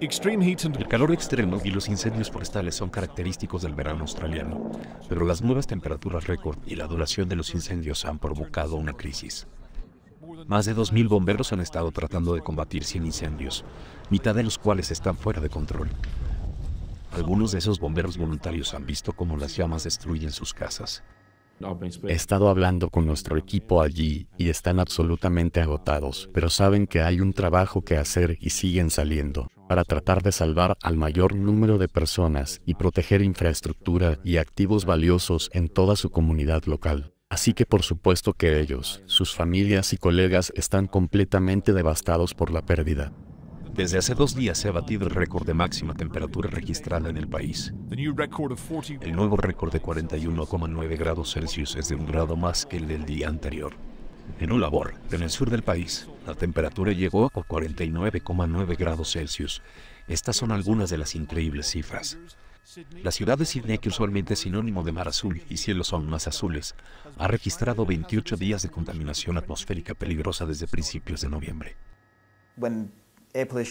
El calor extremo y los incendios forestales son característicos del verano australiano, pero las nuevas temperaturas récord y la duración de los incendios han provocado una crisis. Más de 2.000 bomberos han estado tratando de combatir 100 incendios, mitad de los cuales están fuera de control. Algunos de esos bomberos voluntarios han visto cómo las llamas destruyen sus casas. He estado hablando con nuestro equipo allí y están absolutamente agotados, pero saben que hay un trabajo que hacer y siguen saliendo para tratar de salvar al mayor número de personas y proteger infraestructura y activos valiosos en toda su comunidad local. Así que por supuesto que ellos, sus familias y colegas están completamente devastados por la pérdida. Desde hace dos días se ha batido el récord de máxima temperatura registrada en el país. El nuevo récord de 41,9 grados Celsius es de un grado más que el del día anterior. En labor en el sur del país, la temperatura llegó a 49,9 grados Celsius. Estas son algunas de las increíbles cifras. La ciudad de Sydney, que usualmente es sinónimo de mar azul y cielos son más azules, ha registrado 28 días de contaminación atmosférica peligrosa desde principios de noviembre.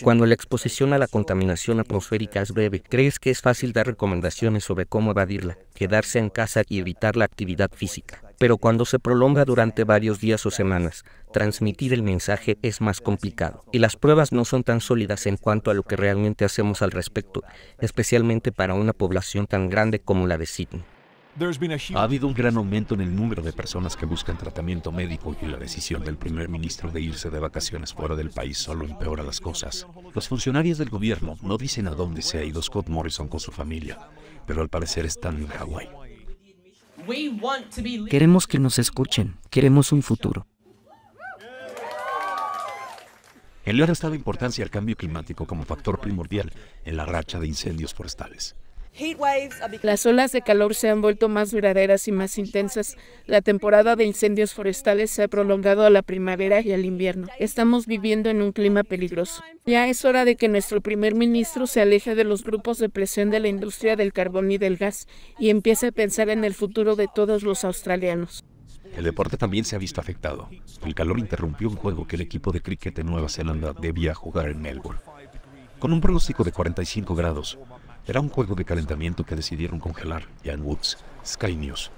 Cuando la exposición a la contaminación atmosférica es breve, ¿crees que es fácil dar recomendaciones sobre cómo evadirla, quedarse en casa y evitar la actividad física? Pero cuando se prolonga durante varios días o semanas, transmitir el mensaje es más complicado. Y las pruebas no son tan sólidas en cuanto a lo que realmente hacemos al respecto, especialmente para una población tan grande como la de Sydney. Ha habido un gran aumento en el número de personas que buscan tratamiento médico y la decisión del primer ministro de irse de vacaciones fuera del país solo empeora las cosas. Los funcionarios del gobierno no dicen a dónde se ha ido Scott Morrison con su familia, pero al parecer están en Hawái. Queremos que nos escuchen, queremos un futuro. El ha dado importancia al cambio climático como factor primordial en la racha de incendios forestales. Las olas de calor se han vuelto más duraderas y más intensas. La temporada de incendios forestales se ha prolongado a la primavera y al invierno. Estamos viviendo en un clima peligroso. Ya es hora de que nuestro primer ministro se aleje de los grupos de presión de la industria del carbón y del gas y empiece a pensar en el futuro de todos los australianos. El deporte también se ha visto afectado. El calor interrumpió un juego que el equipo de cricket de Nueva Zelanda debía jugar en Melbourne. Con un pronóstico de 45 grados, era un juego de calentamiento que decidieron congelar Ian Woods, Sky News.